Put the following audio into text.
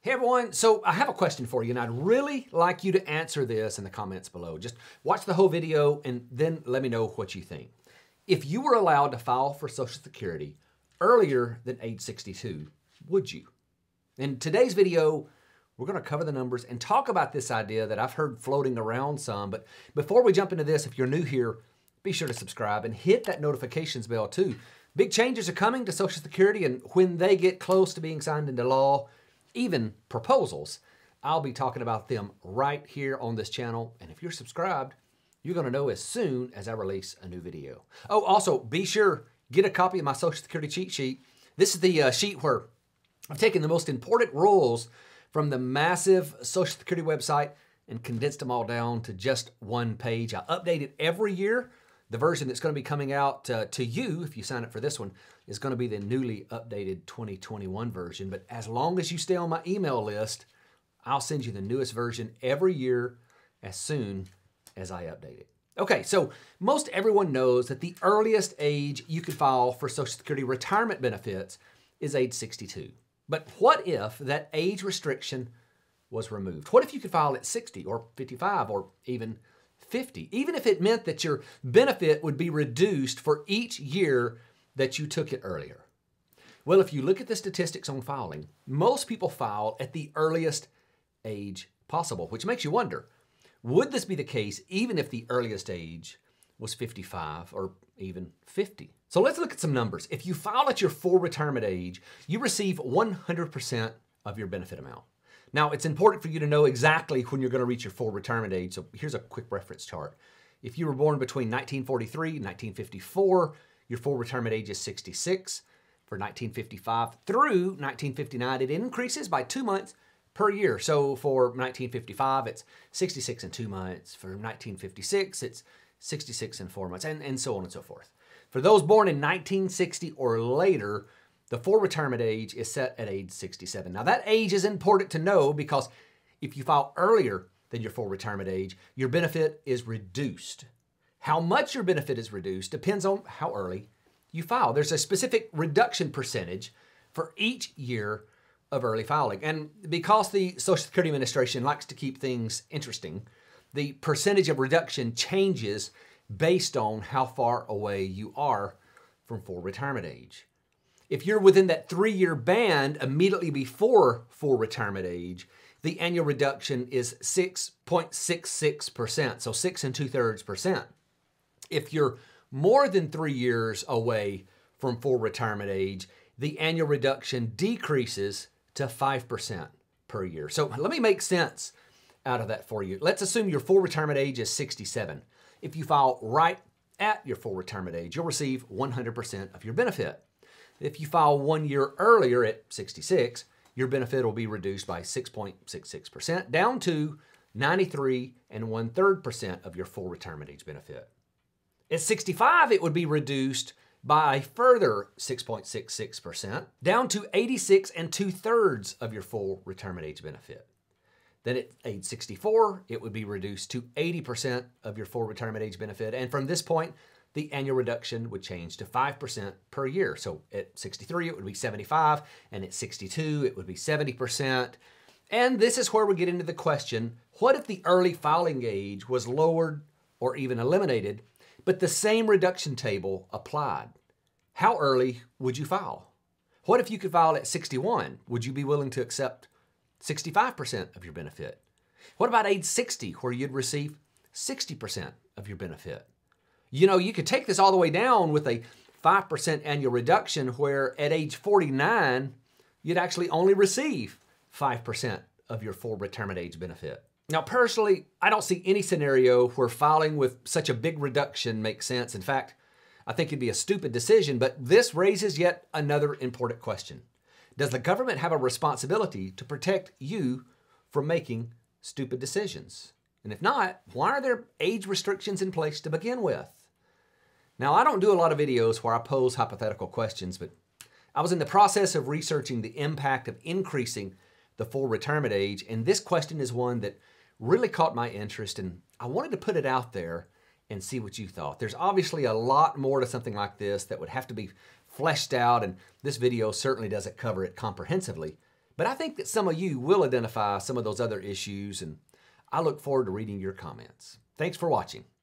Hey everyone, so I have a question for you and I'd really like you to answer this in the comments below. Just watch the whole video and then let me know what you think. If you were allowed to file for Social Security earlier than age 62, would you? In today's video, we're gonna cover the numbers and talk about this idea that I've heard floating around some, but before we jump into this, if you're new here, be sure to subscribe and hit that notifications bell too. Big changes are coming to Social Security and when they get close to being signed into law, even proposals, I'll be talking about them right here on this channel. And if you're subscribed, you're gonna know as soon as I release a new video. Oh, also be sure, get a copy of my Social Security cheat sheet. This is the uh, sheet where I've taken the most important rules from the massive Social Security website and condensed them all down to just one page. I update it every year the version that's going to be coming out uh, to you, if you sign up for this one, is going to be the newly updated 2021 version. But as long as you stay on my email list, I'll send you the newest version every year as soon as I update it. Okay, so most everyone knows that the earliest age you can file for Social Security retirement benefits is age 62. But what if that age restriction was removed? What if you could file at 60 or 55 or even 50, even if it meant that your benefit would be reduced for each year that you took it earlier. Well, if you look at the statistics on filing, most people file at the earliest age possible, which makes you wonder would this be the case even if the earliest age was 55 or even 50? So let's look at some numbers. If you file at your full retirement age, you receive 100% of your benefit amount. Now, it's important for you to know exactly when you're going to reach your full retirement age, so here's a quick reference chart. If you were born between 1943 and 1954, your full retirement age is 66. For 1955 through 1959, it increases by two months per year. So for 1955, it's 66 and two months. For 1956, it's 66 and four months, and, and so on and so forth. For those born in 1960 or later, the full retirement age is set at age 67. Now, that age is important to know because if you file earlier than your full retirement age, your benefit is reduced. How much your benefit is reduced depends on how early you file. There's a specific reduction percentage for each year of early filing. And because the Social Security Administration likes to keep things interesting, the percentage of reduction changes based on how far away you are from full retirement age. If you're within that three year band immediately before full retirement age, the annual reduction is 6.66%, so six and two thirds percent. If you're more than three years away from full retirement age, the annual reduction decreases to 5% per year. So let me make sense out of that for you. Let's assume your full retirement age is 67. If you file right at your full retirement age, you'll receive 100% of your benefit. If you file one year earlier at 66, your benefit will be reduced by 6.66% down to 93 and one third percent of your full retirement age benefit. At 65, it would be reduced by further 6.66%, down to 86 and two thirds of your full retirement age benefit. Then at age 64, it would be reduced to 80% of your full retirement age benefit. And from this point, the annual reduction would change to 5% per year. So at 63, it would be 75, and at 62, it would be 70%. And this is where we get into the question, what if the early filing age was lowered or even eliminated, but the same reduction table applied? How early would you file? What if you could file at 61? Would you be willing to accept 65% of your benefit? What about age 60, where you'd receive 60% of your benefit? You know, you could take this all the way down with a 5% annual reduction, where at age 49, you'd actually only receive 5% of your full retirement age benefit. Now, personally, I don't see any scenario where filing with such a big reduction makes sense. In fact, I think it'd be a stupid decision, but this raises yet another important question. Does the government have a responsibility to protect you from making stupid decisions? And if not, why are there age restrictions in place to begin with? Now, I don't do a lot of videos where I pose hypothetical questions, but I was in the process of researching the impact of increasing the full retirement age, and this question is one that really caught my interest, and I wanted to put it out there and see what you thought. There's obviously a lot more to something like this that would have to be fleshed out, and this video certainly doesn't cover it comprehensively. But I think that some of you will identify some of those other issues, and I look forward to reading your comments. Thanks for watching.